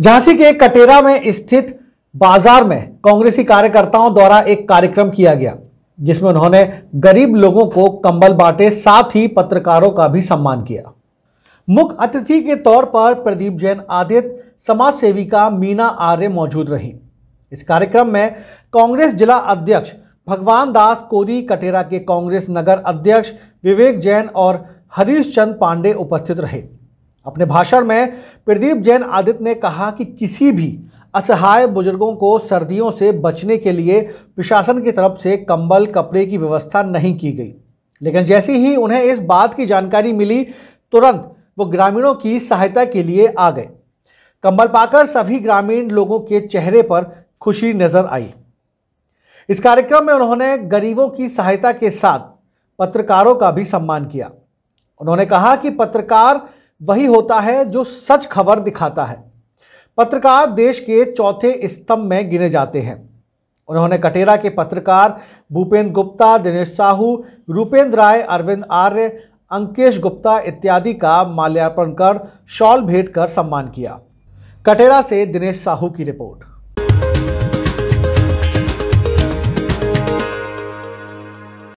झांसी के कटेरा में स्थित बाजार में कांग्रेसी कार्यकर्ताओं द्वारा एक कार्यक्रम किया गया जिसमें उन्होंने गरीब लोगों को कंबल बांटे साथ ही पत्रकारों का भी सम्मान किया मुख्य अतिथि के तौर पर प्रदीप जैन आदित्य समाज सेविका मीना आर्य मौजूद रही इस कार्यक्रम में कांग्रेस जिला अध्यक्ष भगवान दास कोरी कटेरा के कांग्रेस नगर अध्यक्ष विवेक जैन और हरीश चंद पांडे उपस्थित रहे अपने भाषण में प्रदीप जैन आदित्य ने कहा कि किसी भी असहाय बुजुर्गों को सर्दियों से बचने के लिए प्रशासन की तरफ से कंबल कपड़े की व्यवस्था नहीं की गई लेकिन जैसे ही उन्हें इस बात की जानकारी मिली तुरंत वो ग्रामीणों की सहायता के लिए आ गए कंबल पाकर सभी ग्रामीण लोगों के चेहरे पर खुशी नजर आई इस कार्यक्रम में उन्होंने गरीबों की सहायता के साथ पत्रकारों का भी सम्मान किया उन्होंने कहा कि पत्रकार वही होता है जो सच खबर दिखाता है पत्रकार देश के चौथे स्तंभ में गिने जाते हैं उन्होंने कटेरा के पत्रकार भूपेंद्र गुप्ता दिनेश साहू रूपेंद्र राय अरविंद आर्य अंकेश गुप्ता इत्यादि का माल्यार्पण कर शॉल भेंट कर सम्मान किया कटेरा से दिनेश साहू की रिपोर्ट